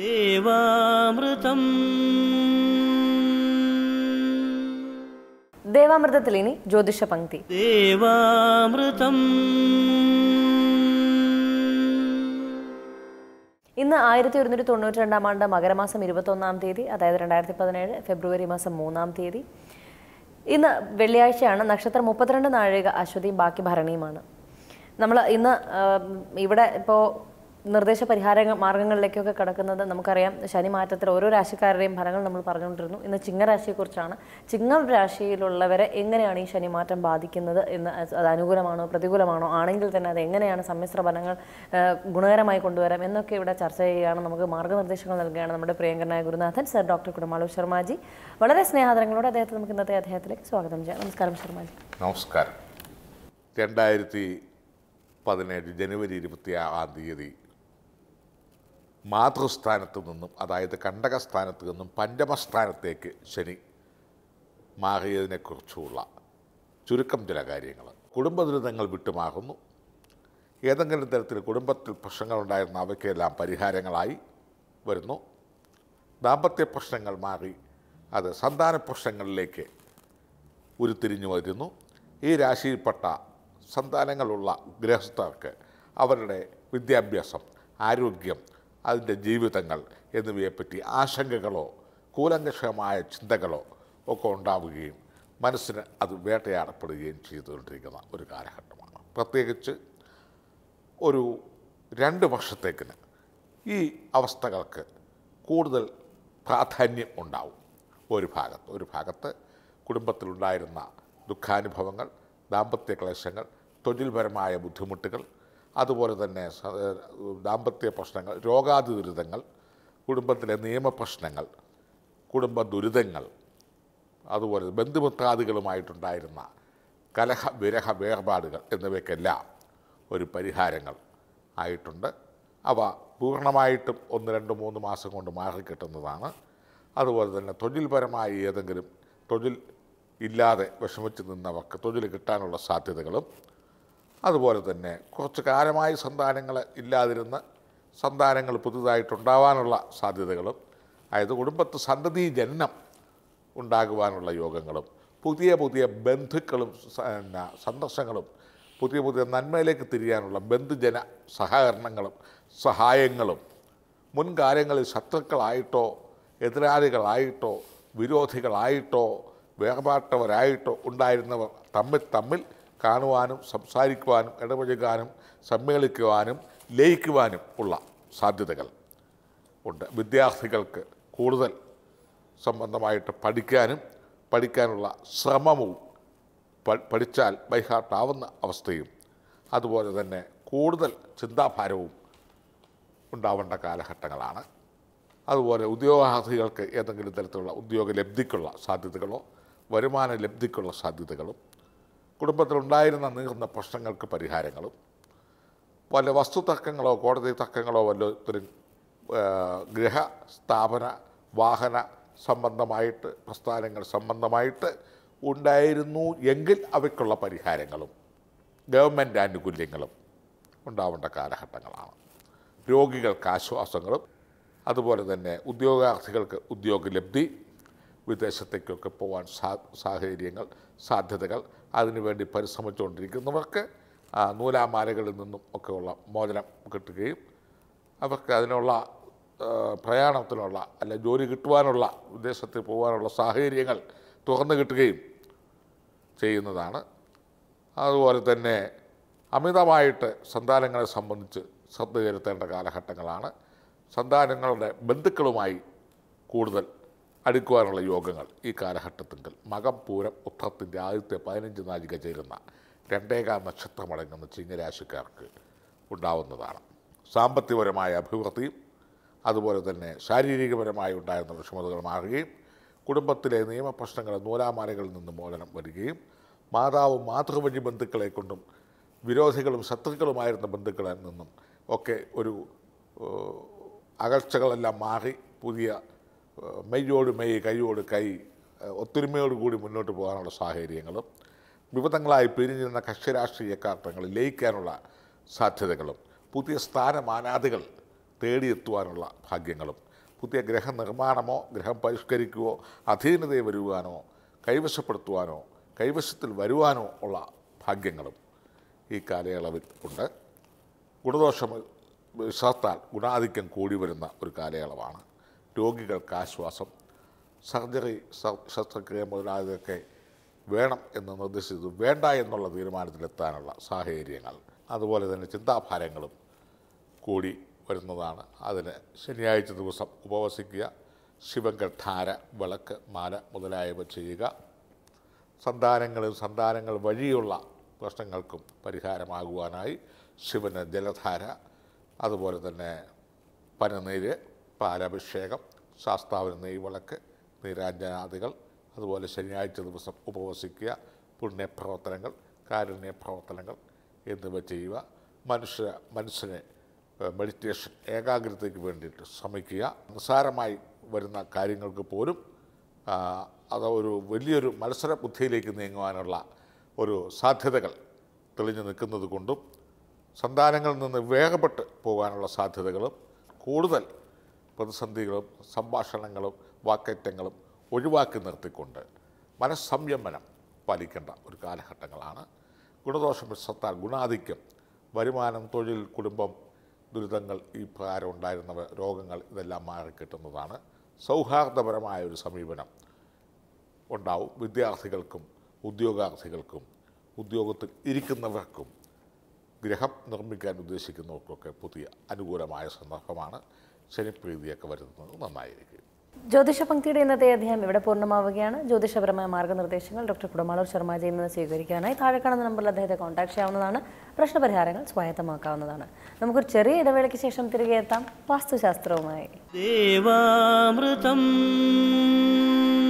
ദേവാമൃതം ദേവാമൃതത്തിൽ ഇനി ജ്യോതിഷ പങ്ക്തി ദേവാമൃതം ഇന്ന് ആയിരത്തി ഒരുന്നൂറ്റി തൊണ്ണൂറ്റി രണ്ടാം ആണ്ട് മകരമാസം ഇരുപത്തൊന്നാം തീയതി അതായത് രണ്ടായിരത്തി പതിനേഴ് ഫെബ്രുവരി മാസം മൂന്നാം തീയതി ഇന്ന് വെള്ളിയാഴ്ചയാണ് നക്ഷത്രം മുപ്പത്തിരണ്ട് നാഴിക അശ്വതിയും ബാക്കി ഭരണിയുമാണ് നമ്മൾ ഇന്ന് ഇവിടെ ഇപ്പോൾ നിർദ്ദേശ പരിഹാര മാർഗങ്ങളിലേക്കൊക്കെ കടക്കുന്നത് നമുക്കറിയാം ശനി മാറ്റത്തിൽ ഓരോ രാശിക്കാരുടെയും ഫലങ്ങൾ നമ്മൾ പറഞ്ഞുകൊണ്ടിരുന്നു ഇന്ന് ചിങ്ങരാശിയെക്കുറിച്ചാണ് ചിങ്ങം രാശിയിലുള്ളവരെ എങ്ങനെയാണ് ഈ ശനി മാറ്റം ബാധിക്കുന്നത് എന്ന് അത് അനുകൂലമാണോ പ്രതികൂലമാണോ ആണെങ്കിൽ തന്നെ അത് എങ്ങനെയാണ് സമ്മിശ്ര ഫലങ്ങൾ ഗുണകരമായി കൊണ്ടുവരാം എന്നൊക്കെ ഇവിടെ ചർച്ച ചെയ്യുകയാണ് നമുക്ക് മാർഗ്ഗനിർദ്ദേശങ്ങൾ നൽകുകയാണ് നമ്മുടെ പ്രിയങ്കരനായ ഗുരുനാഥൻ സർ ഡോക്ടർ കുടുംബാലു ശർമാജി വളരെ സ്നേഹാദരങ്ങളോട് അദ്ദേഹത്തെ നമുക്ക് ഇന്നത്തെ അദ്ദേഹത്തിലേക്ക് സ്വാഗതം ചെയ്യാം നമസ്കാരം ശർമാജി നമസ്കാരം രണ്ടായിരത്തി പതിനേഴ് ജനുവരി ഇരുപത്തി ആറാം തീയതി മാതൃസ്ഥാനത്തു നിന്നും അതായത് കണ്ടകസ്ഥാനത്ത് നിന്നും പഞ്ചമസ്ഥാനത്തേക്ക് ശനി മാറിയതിനെക്കുറിച്ചുള്ള ചുരുക്കം ചില കാര്യങ്ങൾ കുടുംബ ദുരിതങ്ങൾ വിട്ടുമാകുന്നു ഏതെങ്കിലും തരത്തിൽ കുടുംബത്തിൽ പ്രശ്നങ്ങളുണ്ടായിരുന്ന അവയ്ക്കെല്ലാം പരിഹാരങ്ങളായി വരുന്നു ദാമ്പത്യ പ്രശ്നങ്ങൾ മാറി അത് സന്താന പ്രശ്നങ്ങളിലേക്ക് ഉരുത്തിരിഞ്ഞു വരുന്നു ഈ രാശിയിൽപ്പെട്ട സന്താനങ്ങളുള്ള ഗ്രഹസ്ഥർക്ക് അവരുടെ വിദ്യാഭ്യാസം ആരോഗ്യം അതിൻ്റെ ജീവിതങ്ങൾ എന്നിവയെപ്പറ്റി ആശങ്കകളോ കൂലങ്കഷമായ ചിന്തകളോ ഒക്കെ ഉണ്ടാവുകയും മനസ്സിന് അത് വേട്ടയാടപ്പെടുകയും ചെയ്തുകൊണ്ടിരിക്കുന്ന ഒരു കാലഘട്ടമാണ് പ്രത്യേകിച്ച് ഒരു രണ്ട് വർഷത്തേക്കിന് ഈ അവസ്ഥകൾക്ക് കൂടുതൽ പ്രാധാന്യം ഉണ്ടാവും ഒരു ഭാഗത്ത് ഒരു ഭാഗത്ത് കുടുംബത്തിലുണ്ടായിരുന്ന ദുഃഖാനുഭവങ്ങൾ ദാമ്പത്യ ക്ലേശങ്ങൾ തൊഴിൽപരമായ ബുദ്ധിമുട്ടുകൾ അതുപോലെ തന്നെ ദാമ്പത്യ പ്രശ്നങ്ങൾ രോഗാതി ദുരിതങ്ങൾ കുടുംബത്തിലെ നിയമപ്രശ്നങ്ങൾ കുടുംബ ദുരിതങ്ങൾ അതുപോലെ ബന്ധുമിത്രാദികളുമായിട്ടുണ്ടായിരുന്ന കലഹ വിരഹ വേർപാടുകൾ എന്നിവയ്ക്കെല്ലാം ഒരു പരിഹാരങ്ങൾ ആയിട്ടുണ്ട് അവ പൂർണ്ണമായിട്ടും ഒന്ന് രണ്ട് മൂന്ന് മാസം കൊണ്ട് മാറിക്കിട്ടുന്നതാണ് അതുപോലെ തന്നെ തൊഴിൽപരമായി ഏതെങ്കിലും തൊഴിൽ ഇല്ലാതെ വിഷമിച്ച് നിന്നവർക്ക് തൊഴിൽ കിട്ടാനുള്ള സാധ്യതകളും അതുപോലെ തന്നെ കുറച്ച് കാലമായി സന്താനങ്ങൾ ഇല്ലാതിരുന്ന സന്താനങ്ങൾ പുതുതായിട്ടുണ്ടാവാനുള്ള സാധ്യതകളും അതായത് കുടുംബത്ത് സന്തതി ജനനം ഉണ്ടാകുവാനുള്ള യോഗങ്ങളും പുതിയ പുതിയ ബന്ധുക്കളും സന്ദർശങ്ങളും പുതിയ പുതിയ നന്മയിലേക്ക് തിരിയാനുള്ള ബന്ധുജന സഹകരണങ്ങളും സഹായങ്ങളും മുൻകാലങ്ങളിൽ ശത്രുക്കളായിട്ടോ എതിരാളികളായിട്ടോ വിരോധികളായിട്ടോ വേർപാട്ടവരായിട്ടോ ഉണ്ടായിരുന്നവർ തമ്മിൽ തമ്മിൽ കാണുവാനും സംസാരിക്കുവാനും ഇടപഴകാനും സമ്മേളിക്കുവാനും ലയിക്കുവാനും ഉള്ള സാധ്യതകൾ ഉണ്ട് വിദ്യാർത്ഥികൾക്ക് കൂടുതൽ സംബന്ധമായിട്ട് പഠിക്കാനും പഠിക്കാനുള്ള ശ്രമവും പഠിച്ചാൽ ബൈഹാർട്ടാവുന്ന അവസ്ഥയും അതുപോലെ തന്നെ കൂടുതൽ ചിന്താഭാരവും ഉണ്ടാവേണ്ട കാലഘട്ടങ്ങളാണ് അതുപോലെ ഉദ്യോഗാർത്ഥികൾക്ക് ഏതെങ്കിലും തരത്തിലുള്ള ഉദ്യോഗ ലബ്ധിക്കുള്ള സാധ്യതകളോ വരുമാന ലബ്ധിക്കുള്ള സാധ്യതകളും കുടുംബത്തിലുണ്ടായിരുന്ന നീർന്ന പ്രശ്നങ്ങൾക്ക് പരിഹാരങ്ങളും വല്ല വസ്തു തർക്കങ്ങളോ കോടതി തർക്കങ്ങളോ വല്ലത്തിനും ഗൃഹ സ്ഥാപന വാഹന സംബന്ധമായിട്ട് പ്രസ്ഥാനങ്ങൾ സംബന്ധമായിട്ട് ഉണ്ടായിരുന്നു എങ്കിൽ അവയ്ക്കുള്ള പരിഹാരങ്ങളും ഗവൺമെൻറ് ആനുകൂല്യങ്ങളും ഉണ്ടാവേണ്ട കാലഘട്ടങ്ങളാണ് രോഗികൾക്ക് ആശ്വാസങ്ങളും അതുപോലെ തന്നെ ഉദ്യോഗാർത്ഥികൾക്ക് ഉദ്യോഗലബ്ധി വിദേശത്തേക്കൊക്കെ പോകാൻ സാഹചര്യങ്ങൾ സാധ്യതകൾ അതിനുവേണ്ടി പരിശ്രമിച്ചുകൊണ്ടിരിക്കുന്നവർക്ക് നൂലാമാലകളിൽ നിന്നും ഒക്കെയുള്ള മോചനം കിട്ടുകയും അവർക്ക് അതിനുള്ള പ്രയാണത്തിനുള്ള അല്ല ജോലി കിട്ടുവാനുള്ള വിദേശത്ത് പോകാനുള്ള സാഹചര്യങ്ങൾ തുറന്നു കിട്ടുകയും ചെയ്യുന്നതാണ് അതുപോലെ തന്നെ അമിതമായിട്ട് സന്താനങ്ങളെ സംബന്ധിച്ച് ശ്രദ്ധ ചെലുത്തേണ്ട കാലഘട്ടങ്ങളാണ് സന്താനങ്ങളുടെ ബന്ധുക്കളുമായി കൂടുതൽ അടുക്കുവാനുള്ള യോഗങ്ങൾ ഈ കാലഘട്ടത്തിൽ മകംപൂരം ഉത്രത്തിൻ്റെ ആദ്യത്തെ പതിനഞ്ച് നാഴിക ചേരുന്ന രണ്ടേകാൽ നക്ഷത്രമടങ്ങുന്ന ചിങ്ങരാശിക്കാർക്ക് ഉണ്ടാവുന്നതാണ് സാമ്പത്തികപരമായ അഭിവൃദ്ധിയും അതുപോലെ തന്നെ ശാരീരികപരമായി ഉണ്ടായിരുന്ന വിഷമതകൾ മാറുകയും കുടുംബത്തിലെ നിയമപ്രശ്നങ്ങൾ നൂലാമാലകളിൽ നിന്ന് മോചനം വരികയും മാതാവും മാതൃവഴി ബന്ധുക്കളെ കൊണ്ടും വിരോധികളും ശത്രുക്കളുമായിരുന്ന ബന്ധുക്കളിൽ നിന്നും ഒക്കെ ഒരു അകൽച്ചകളെല്ലാം മാറി പുതിയ മെയ്യോട് മെയ് കൈയോട് കൈ ഒത്തൊരുമയോട് കൂടി മുന്നോട്ട് പോകാനുള്ള സാഹചര്യങ്ങളും വിവിധങ്ങളായി പിരിഞ്ഞിരുന്ന കക്ഷിരാഷ്ട്രീയ കാർട്ടങ്ങൾ ലയിക്കാനുള്ള സാധ്യതകളും പുതിയ സ്ഥാനമാനാദികൾ തേടിയെത്തുവാനുള്ള ഭാഗ്യങ്ങളും പുതിയ ഗ്രഹനിർമ്മാണമോ ഗ്രഹം പരിഷ്കരിക്കുകയോ അധീനതയെ വരുവാനോ കൈവശപ്പെടുത്തുവാനോ കൈവശത്തിൽ വരുവാനോ ഉള്ള ഭാഗ്യങ്ങളും ഈ കാലയളവിൽ ഉണ്ട് ഗുണദോഷം വിശ്വാസത്താൽ ഗുണാധിക്യം കൂടി വരുന്ന ഒരു കാലയളവാണ് രോഗികൾക്ക് ആശ്വാസം സർജറി ശസ്ത്രക്രിയ മുതലായതൊക്കെ വേണം എന്ന് നിർദ്ദേശിച്ചത് വേണ്ട എന്നുള്ള തീരുമാനത്തിലെത്താനുള്ള സാഹചര്യങ്ങൾ അതുപോലെ തന്നെ ചിന്താഭാരങ്ങളും കൂടി വരുന്നതാണ് അതിന് ശനിയാഴ്ച ദിവസം ഉപവസിക്കുക ധാര വിളക്ക് മാല മുതലായവ ചെയ്യുക സന്താനങ്ങളും സന്താനങ്ങൾ വഴിയുള്ള പ്രശ്നങ്ങൾക്കും പരിഹാരമാകുവാനായി ശിവന് ജലധാര അതുപോലെ തന്നെ പനനീര് പാലഭിഷേകം ശാസ്താവിന് നെയ്വിളക്ക് നീരാഞ്ജനാദികൾ അതുപോലെ ശനിയാഴ്ച ദിവസം ഉപവസിക്കുക പുണ്യപ്രവർത്തനങ്ങൾ കാരുണ്യപ്രവർത്തനങ്ങൾ എന്നിവ ചെയ്യുക മനുഷ്യ മനസ്സിനെ മെഡിറ്റേഷൻ ഏകാഗ്രതയ്ക്ക് വേണ്ടിയിട്ട് ശ്രമിക്കുക നിസ്സാരമായി വരുന്ന കാര്യങ്ങൾക്ക് പോലും അത് ഒരു വലിയൊരു മത്സര ബുദ്ധിയിലേക്ക് നീങ്ങുവാനുള്ള ഒരു സാധ്യതകൾ തെളിഞ്ഞു നിൽക്കുന്നത് കൊണ്ടും സന്താനങ്ങളിൽ നിന്ന് വേഗപ്പെട്ട് പോകാനുള്ള സാധ്യതകളും കൂടുതൽ പ്രതിസന്ധികളും സംഭാഷണങ്ങളും വാക്കേറ്റങ്ങളും ഒഴിവാക്കി നിർത്തിക്കൊണ്ട് മനസ്സംയമനം പാലിക്കേണ്ട ഒരു കാലഘട്ടങ്ങളാണ് ഗുണദോഷം സത്താൽ ഗുണാധിക്യം വരുമാനം തൊഴിൽ കുടുംബം ദുരിതങ്ങൾ ഈ പ്രകാരം ഉണ്ടായിരുന്നവ രോഗങ്ങൾ ഇതെല്ലാം മാറിക്കിട്ടുന്നതാണ് സൗഹാർദ്ദപരമായ ഒരു സമീപനം ഉണ്ടാവും വിദ്യാർത്ഥികൾക്കും ഉദ്യോഗാർത്ഥികൾക്കും ഉദ്യോഗത്തിൽ ഇരിക്കുന്നവർക്കും ഗ്രഹം നിർമ്മിക്കാൻ ഉദ്ദേശിക്കുന്നവർക്കൊക്കെ പുതിയ അനുകൂലമായ സന്ദർഭമാണ് ശനിപ്രീതിയൊക്കെ വരുന്നത് നന്നായിരിക്കും ജ്യോതിഷ പങ്ക്തിയുടെ ഇന്നത്തെ അധ്യായം ഇവിടെ പൂർണ്ണമാവുകയാണ് ജ്യോതിഷപരമായ മാർഗ്ഗനിർദ്ദേശങ്ങൾ ഡോക്ടർ കുടമാളൂർ ശർമാജിയിൽ നിന്ന് സ്വീകരിക്കാനായി താഴെ കാണുന്ന നമ്പറിൽ അദ്ദേഹത്തെ കോൺടാക്ട് ചെയ്യാവുന്നതാണ് പ്രശ്നപരിഹാരങ്ങൾ സ്വായത്തമാക്കാവുന്നതാണ് നമുക്കൊരു ചെറിയ ഇടവേളയ്ക്ക് ശേഷം തിരികെ എത്താം വാസ്തുശാസ്ത്രവുമായി ദേവാമൃതം